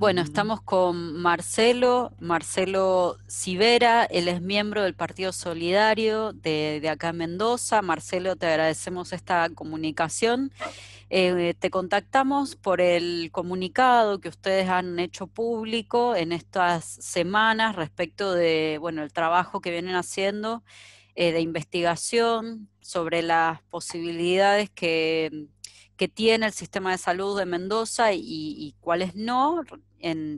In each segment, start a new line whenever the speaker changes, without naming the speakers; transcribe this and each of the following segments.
bueno, estamos con Marcelo, Marcelo Sivera, él es miembro del Partido Solidario de, acá en Mendoza. Marcelo, te agradecemos esta comunicación. Eh, te contactamos por el comunicado que ustedes han hecho público en estas semanas respecto de, bueno, el trabajo que vienen haciendo eh, de investigación sobre las posibilidades que ¿Qué tiene el sistema de salud de Mendoza y, cuáles no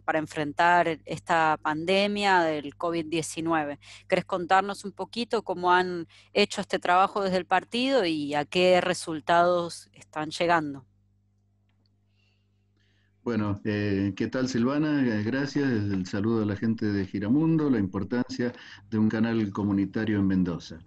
para enfrentar esta pandemia del COVID-19. ¿Querés contarnos un poquito cómo han hecho este trabajo desde el partido y a qué resultados están llegando?
Bueno, eh, ¿qué tal Silvana? Eh, gracias. El saludo a la gente de Giramundo, la importancia de un canal comunitario en Mendoza.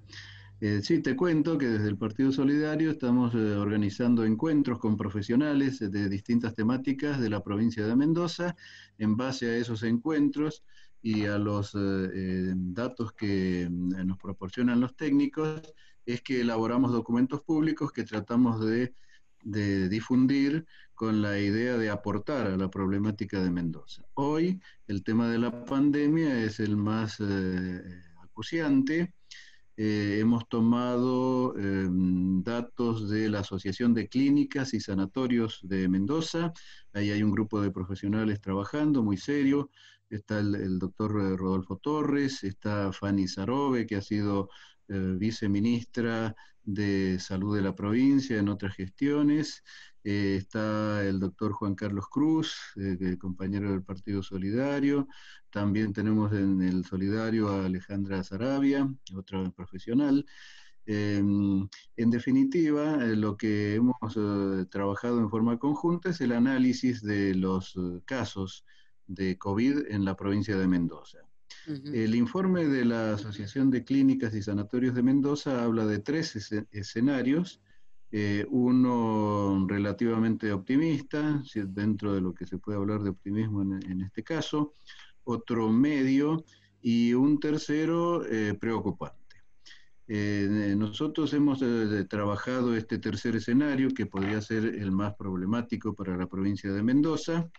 Eh, sí, te cuento que desde el Partido Solidario estamos eh, organizando encuentros con profesionales de distintas temáticas de la provincia de Mendoza. En base a esos encuentros y a los eh, datos que mm, nos proporcionan los técnicos, es que elaboramos documentos públicos que tratamos de, de difundir con la idea de aportar a la problemática de Mendoza. Hoy el tema de la pandemia es el más acuciante eh, hemos tomado em, datos de la Asociación de Clínicas y Sanatorios de Mendoza. Ahí hay un grupo de profesionales trabajando muy serio. Está el, el doctor eh, Rodolfo Torres, está Fanny Sarobe, que ha sido eh, viceministra de Salud de la provincia en otras gestiones. Eh, está el doctor Juan Carlos Cruz, eh, compañero del Partido Solidario. También tenemos en el Solidario a Alejandra Sarabia, otra profesional. en definitiva, lo que hemos trabajado en forma conjunta es el análisis de los casos de COVID en la provincia de Mendoza. El informe de la Asociación de Clínicas y Sanatorios de Mendoza habla de tres escenarios, eh, uno relativamente optimista, dentro de lo que se puede hablar de optimismo en, este caso, otro medio y un tercero eh, preocupante. Eh, nosotros hemos trabajado este tercer escenario, que podría ser el más problemático para la provincia de Mendoza,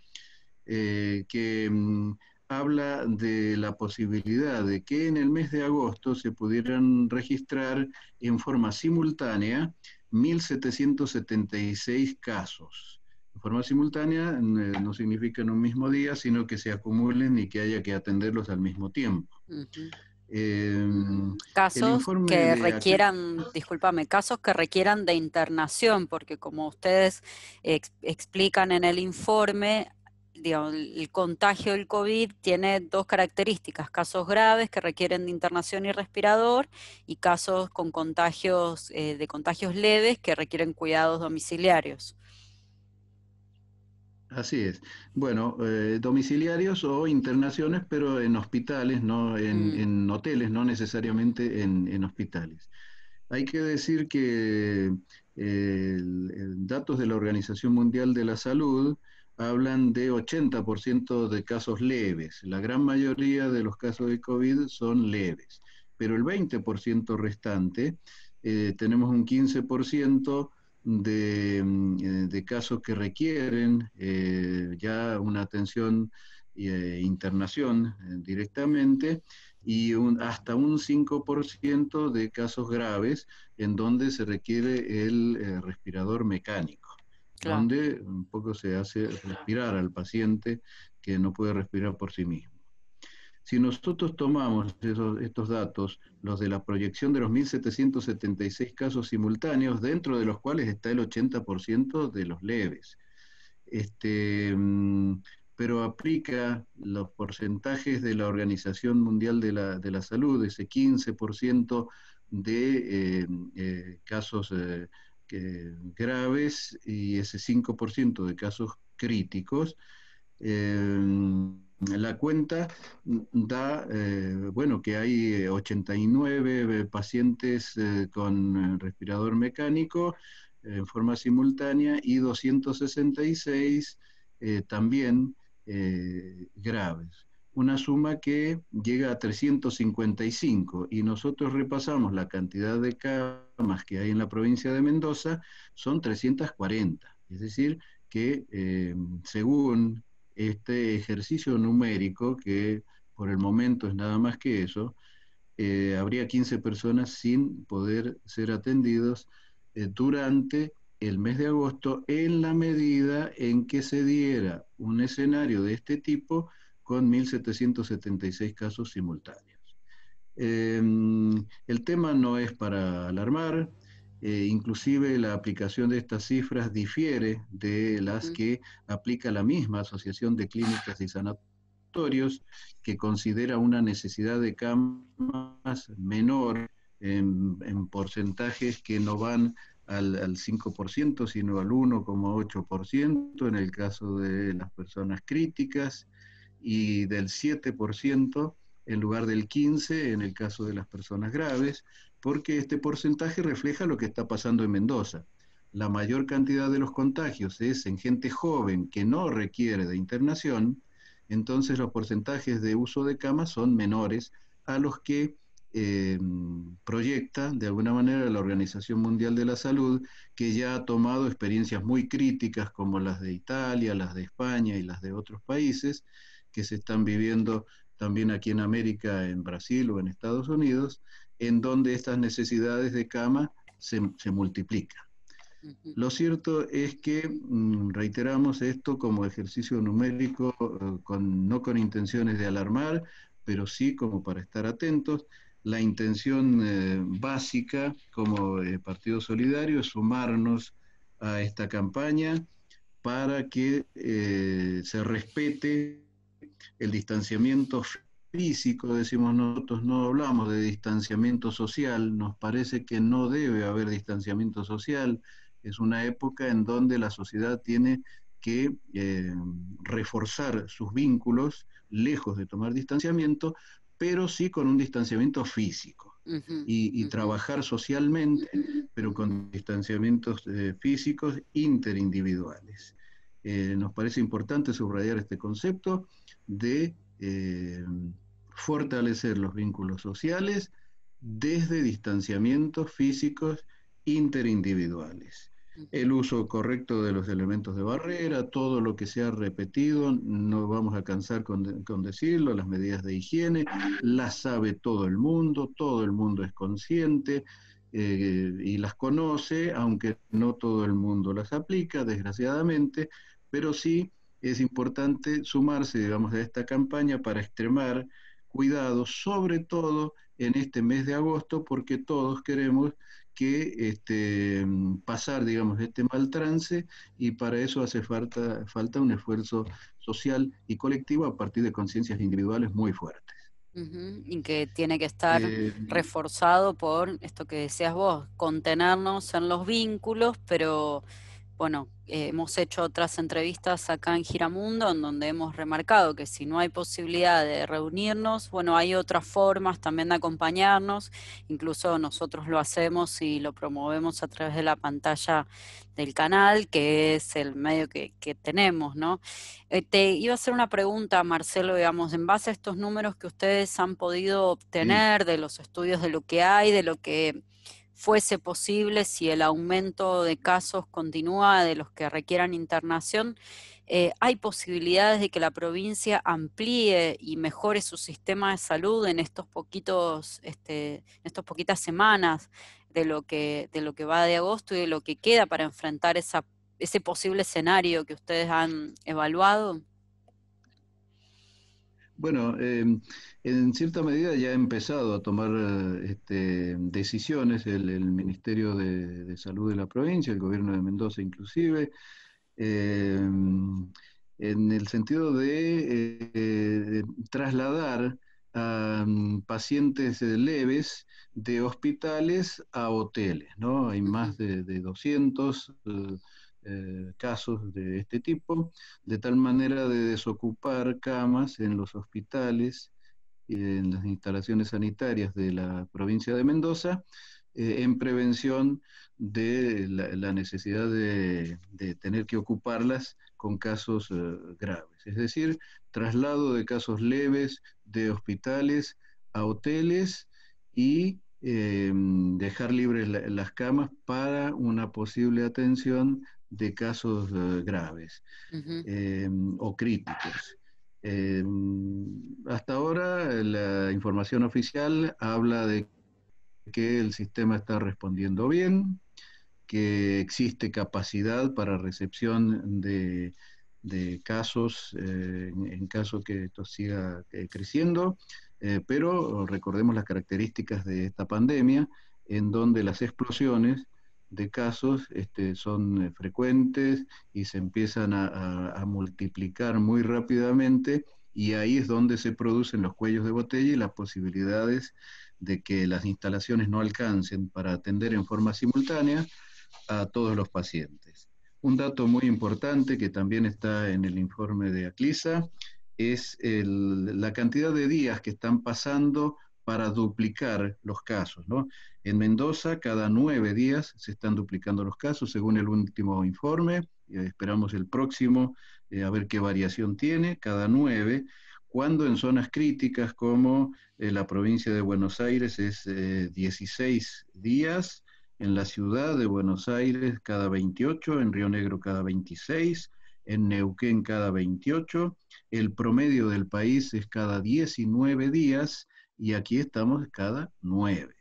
que mm, habla de la posibilidad de que en el mes de agosto se pudieran registrar en forma simultánea 1.776 casos. En forma simultánea no significa en un mismo día, sino que se acumulen y que haya que atenderlos al mismo tiempo. Em, casos que requieran,
discúlpame, casos que requieran de internación, porque como ustedes explican en el informe, el contagio del COVID tiene dos características, casos graves que requieren de internación y respirador y casos con contagios eh, de contagios leves que requieren cuidados domiciliarios.
Así es. Bueno, eh, domiciliarios o internaciones, pero en hospitales, no en, mm. hoteles, no necesariamente en, hospitales. Hay que decir que eh, datos de la Organización Mundial de la Salud hablan de 80% de casos leves. La gran mayoría de los casos de COVID son leves, pero el 20% restante, eh, tenemos un 15% mm, eh, de, casos que requieren eh, ya una atención e internación directamente y hasta un 5% de casos graves en donde se requiere el respirador mecánico donde un poco se hace respirar al paciente que no puede respirar por sí mismo. Si nosotros tomamos estos datos, los de la proyección de los 1.776 casos simultáneos, dentro de los cuales está el 80% de los leves, este, mm, pero aplica los porcentajes de la Organización Mundial de la, Salud, ese 15% de eh, eh, casos eh, eh, graves y ese 5% de casos críticos, eh, la cuenta da, eh, bueno, que hay 89 pacientes con respirador mecánico en forma simultánea y 266 también graves una suma que llega a 355 y nosotros repasamos la cantidad de camas que hay en la provincia de Mendoza, son 340. Es decir, que eh, según este ejercicio numérico, que por el momento es nada más que eso, eh, habría 15 personas sin poder ser atendidos eh, durante el mes de agosto en la medida en que se diera un escenario de este tipo con 1.776 casos simultáneos. Em, el tema no es para alarmar, eh, inclusive la aplicación de estas cifras difiere de las que aplica la misma Asociación de Clínicas y Sanatorios, que considera una necesidad de camas menor en, porcentajes que no van al, al 5%, sino al 1,8% en el caso de las personas críticas y del 7% en lugar del 15% en el caso de las personas graves, porque este porcentaje refleja lo que está pasando en Mendoza. La mayor cantidad de los contagios es en gente joven que no requiere de internación, entonces los porcentajes de uso de camas son menores a los que eh, proyecta de alguna manera la Organización Mundial de la Salud, que ya ha tomado experiencias muy críticas como las de Italia, las de España y las de otros países, que se están viviendo también aquí en América, en Brasil o en Estados Unidos, en donde estas necesidades de cama se, multiplican. Lo cierto es que mm, reiteramos esto como ejercicio numérico, eh, con, no con intenciones de alarmar, pero sí como para estar atentos. La intención eh, básica como eh, Partido Solidario es sumarnos a esta campaña para que se respete el distanciamiento físico, decimos nosotros, no hablamos de distanciamiento social, nos parece que no debe haber distanciamiento social, es una época en donde la sociedad tiene que eh, reforzar sus vínculos lejos de tomar distanciamiento, pero sí con un distanciamiento físico y, trabajar socialmente, pero con distanciamientos eh, físicos interindividuales. Eh, nos parece importante subrayar este concepto de eh, fortalecer los vínculos sociales desde distanciamientos físicos interindividuales. El uso correcto de los elementos de barrera, todo lo que se ha repetido, no vamos a cansar con, decirlo, las medidas de higiene, las sabe todo el mundo, todo el mundo es consciente, eh, y las conoce, aunque no todo el mundo las aplica, desgraciadamente, pero sí es importante sumarse, digamos, a esta campaña para extremar cuidado sobre todo en este mes de agosto, porque todos queremos que este, pasar, digamos, este mal trance y para eso hace falta, falta un esfuerzo social y colectivo a partir de conciencias individuales muy fuertes.
Y que tiene que estar eh, reforzado por esto que decías vos, contenernos en los vínculos, pero bueno, hemos hecho otras entrevistas acá en Giramundo en donde hemos remarcado que si no hay posibilidad de reunirnos, bueno, hay otras formas también de acompañarnos, incluso nosotros lo hacemos y lo promovemos a través de la pantalla del canal, que es el medio que, tenemos, ¿no? Eh, te iba a hacer una pregunta, Marcelo, digamos, en base a estos números que ustedes han podido obtener de los estudios de lo que hay, de lo que fuese posible, si el aumento de casos continúa de los que requieran internación, eh, hay posibilidades de que la provincia amplíe y mejore su sistema de salud en estos poquitos, este, en estas poquitas semanas de lo, que, de lo que va de agosto y de lo que queda para enfrentar esa, ese posible escenario que ustedes han evaluado?
Bueno, eh, en cierta medida ya ha empezado a tomar eh, este, decisiones el, Ministerio de, Salud de la provincia, el gobierno de Mendoza inclusive, eh, en el sentido de trasladar a mm, pacientes leves de hospitales a hoteles, ¿no? Hay más de 200 eh, casos de este tipo, de tal manera de desocupar camas en los hospitales y en las instalaciones sanitarias de la provincia de Mendoza, eh, en prevención de la, necesidad de, tener que ocuparlas con casos eh, graves. Es decir, traslado de casos leves de hospitales a hoteles y dejar libres las camas para una posible atención de casos eh, graves em, o críticos. Em, hasta ahora eh, la información oficial habla de que el sistema está respondiendo bien, que existe capacidad para recepción de, de casos eh, en, caso que esto siga creciendo, pero recordemos las características de esta pandemia en donde las explosiones de casos este, son eh, frecuentes y se empiezan a, multiplicar muy rápidamente y ahí es donde se producen los cuellos de botella y las posibilidades de que las instalaciones no alcancen para atender en forma simultánea a todos los pacientes. Un dato muy importante que también está en el informe de ACLISA es la cantidad de días que están pasando para duplicar los casos. ¿no? En Mendoza, cada nueve días se están duplicando los casos, según el último informe, eh, esperamos el próximo, eh, a ver qué variación tiene, cada nueve, cuando en zonas críticas como eh, la provincia de Buenos Aires es 16 días, en la ciudad de Buenos Aires cada 28, en Río Negro cada 26, en Neuquén cada 28, el promedio del país es cada 19 días y aquí estamos cada nueve.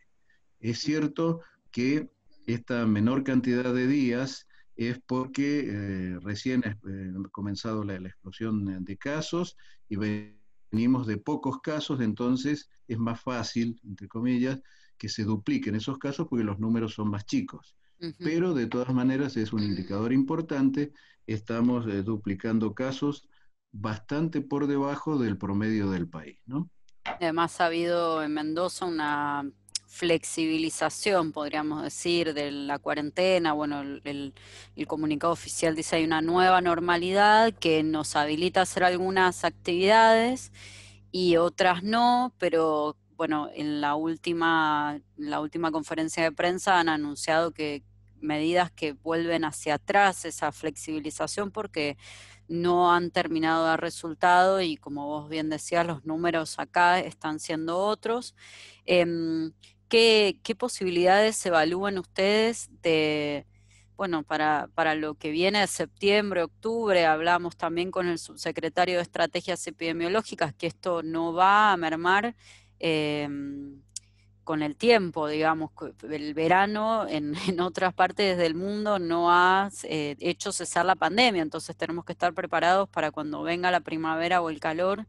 Es cierto que esta menor cantidad de días es porque eh, recién ha eh, comenzado la, explosión de casos y venimos de pocos casos, entonces es más fácil, entre comillas, que se dupliquen esos casos porque los números son más chicos. Pero de todas maneras es un indicador importante, estamos eh, duplicando casos bastante por debajo del promedio del país, ¿no?
Además ha habido en Mendoza una flexibilización, podríamos decir, de la cuarentena. Bueno, el, comunicado oficial dice hay una nueva normalidad que nos habilita a hacer algunas actividades y otras no, pero bueno, en la última, la última conferencia de prensa han anunciado que medidas que vuelven hacia atrás esa flexibilización porque no han terminado de dar resultado y como vos bien decías, los números acá están siendo otros. Em, ¿qué, posibilidades evalúan ustedes de, bueno, para, lo que viene de septiembre, octubre? Hablamos también con el subsecretario de Estrategias Epidemiológicas que esto no va a mermar. Em, con el tiempo, digamos, el verano en, otras partes del mundo no ha eh, hecho cesar la pandemia, entonces tenemos que estar preparados para cuando venga la primavera o el calor,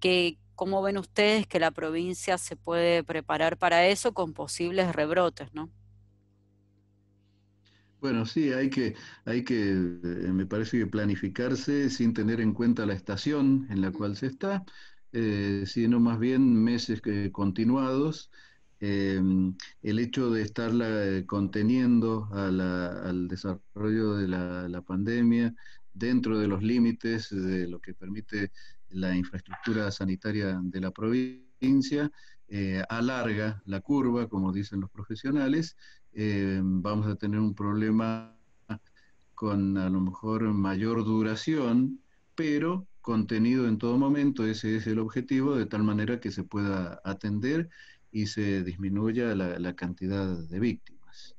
que, ¿cómo ven ustedes que la provincia se puede preparar para eso con posibles rebrotes, no?
Bueno, sí, hay que, hay que, eh, me parece que planificarse sin tener en cuenta la estación en la cual se está, eh, sino más bien meses continuados Em, el hecho de estar eh, conteniendo al desarrollo de la, pandemia dentro de los límites de lo que permite la infraestructura sanitaria de la provincia, eh, alarga la curva, como dicen los profesionales, eh, vamos a tener un problema con a lo mejor mayor duración, pero contenido en todo momento, ese es el objetivo, de tal manera que se pueda atender y se disminuya la, cantidad de víctimas.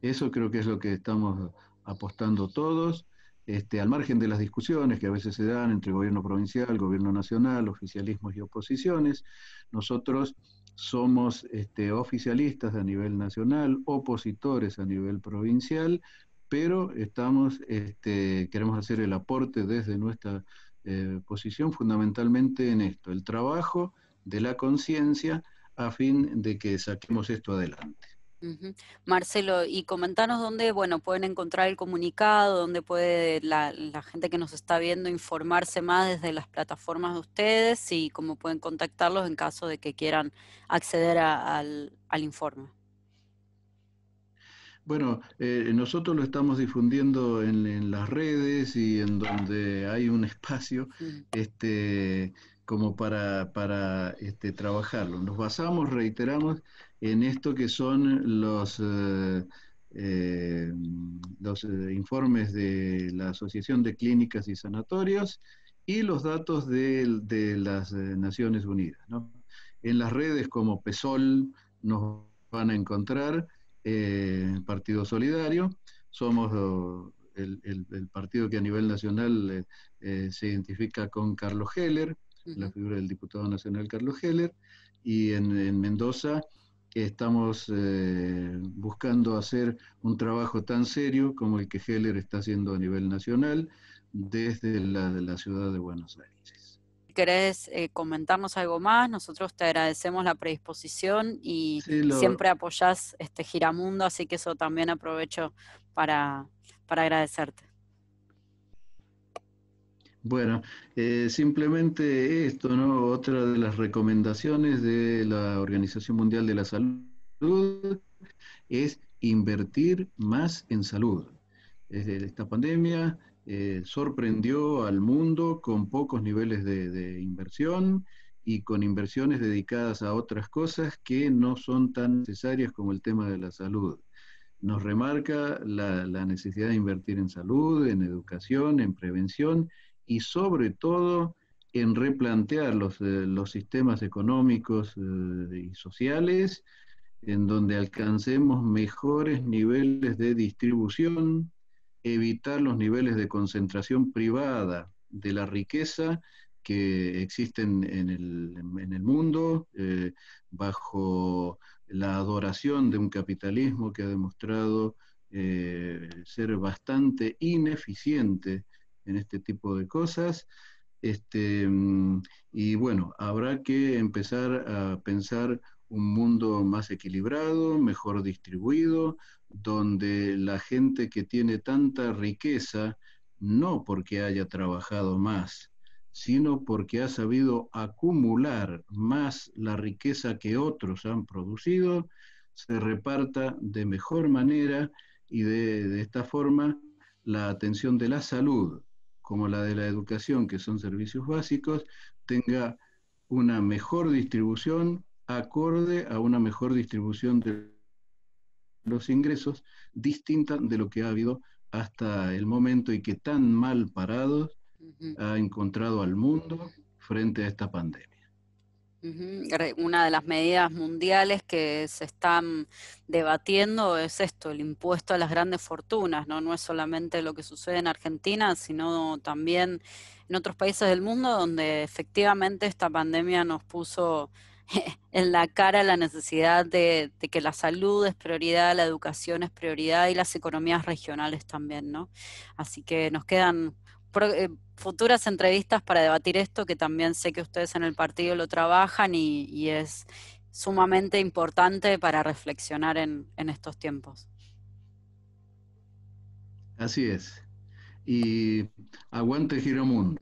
Eso creo que es lo que estamos apostando todos, este, al margen de las discusiones que a veces se dan entre gobierno provincial, gobierno nacional, oficialismos y oposiciones, nosotros somos este, oficialistas a nivel nacional, opositores a nivel provincial, pero estamos, este, queremos hacer el aporte desde nuestra eh, posición fundamentalmente en esto, el trabajo de la conciencia a fin de que saquemos esto adelante.
Marcelo, y comentanos dónde, bueno, pueden encontrar el comunicado, dónde puede la, gente que nos está viendo informarse más desde las plataformas de ustedes y cómo pueden contactarlos en caso de que quieran acceder al, informe.
Bueno, eh, nosotros lo estamos difundiendo en, las redes y en donde hay un espacio. Este como para, este, trabajarlo. Nos basamos, reiteramos, en esto que son los, eh, eh, los eh, informes de la Asociación de Clínicas y Sanatorios y los datos de, las Naciones Unidas. En las redes como PESOL nos van a encontrar, Partido Solidario, somos el, partido que a nivel nacional se identifica con Carlos Heller, la figura del diputado nacional Carlos Heller, y en, Mendoza estamos eh, buscando hacer un trabajo tan serio como el que Heller está haciendo a nivel nacional desde la, la ciudad de Buenos Aires.
¿Querés eh, comentarnos algo más? Nosotros te agradecemos la predisposición y siempre apoyás este giramundo, así que eso también aprovecho para agradecerte.
Bueno, eh, simplemente esto, ¿no? Otra de las recomendaciones de la Organización Mundial de la Salud es invertir más en salud. esta pandemia eh, sorprendió al mundo con pocos niveles de, inversión y con inversiones dedicadas a otras cosas que no son tan necesarias como el tema de la salud nos remarca la, necesidad de invertir en salud, en educación, en prevención y sobre todo en replantear los, eh, sistemas económicos eh, y sociales, en donde alcancemos mejores niveles de distribución, evitar los niveles de concentración privada de la riqueza que existen en el, mundo eh, bajo la adoración de un capitalismo que ha demostrado ser bastante ineficiente en este tipo de cosas. Este, mm, y bueno, habrá que empezar a pensar un mundo más equilibrado, mejor distribuido, donde la gente que tiene tanta riqueza, no porque haya trabajado más, sino porque ha sabido acumular más la riqueza que otros han producido, se reparta de mejor manera y de, de esta forma la atención de la salud, como la de la educación, que son servicios básicos, tenga una mejor distribución acorde a una mejor distribución de los ingresos, distinta de lo que ha habido hasta el momento y que tan mal parados ha encontrado al mundo frente a esta pandemia.
Una de las medidas mundiales que se están debatiendo es esto, el impuesto a las grandes fortunas, ¿no? No es solamente lo que sucede en Argentina, sino también en otros países del mundo donde efectivamente esta pandemia nos puso en la cara la necesidad de, de que la salud es prioridad, la educación es prioridad y las economías regionales también, ¿no? Así que nos quedan eh, futuras entrevistas para debatir esto, que también sé que ustedes en el partido lo trabajan y, es sumamente importante para reflexionar en, estos tiempos.
Así es. Y aguante Giramundo.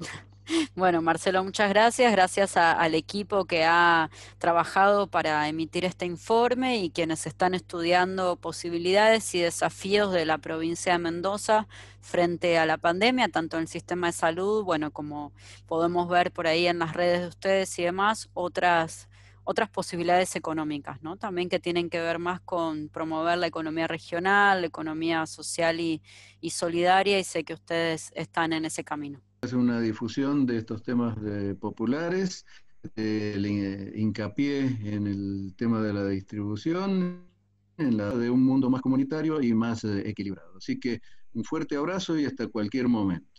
Bueno, Marcelo, muchas gracias. Gracias al equipo que ha trabajado para emitir este informe y quienes están estudiando posibilidades y desafíos de la provincia de Mendoza frente a la pandemia, tanto en el sistema de salud, bueno, como podemos ver por ahí en las redes de ustedes y demás, otras otras posibilidades económicas, ¿no? También que tienen que ver más con promover la economía regional, la economía social y solidaria, y sé que ustedes están en ese camino
hace una difusión de estos temas populares, el hincapié en el tema de la distribución, en la de un mundo más comunitario y más eh, equilibrado. Así que un fuerte abrazo y hasta cualquier momento.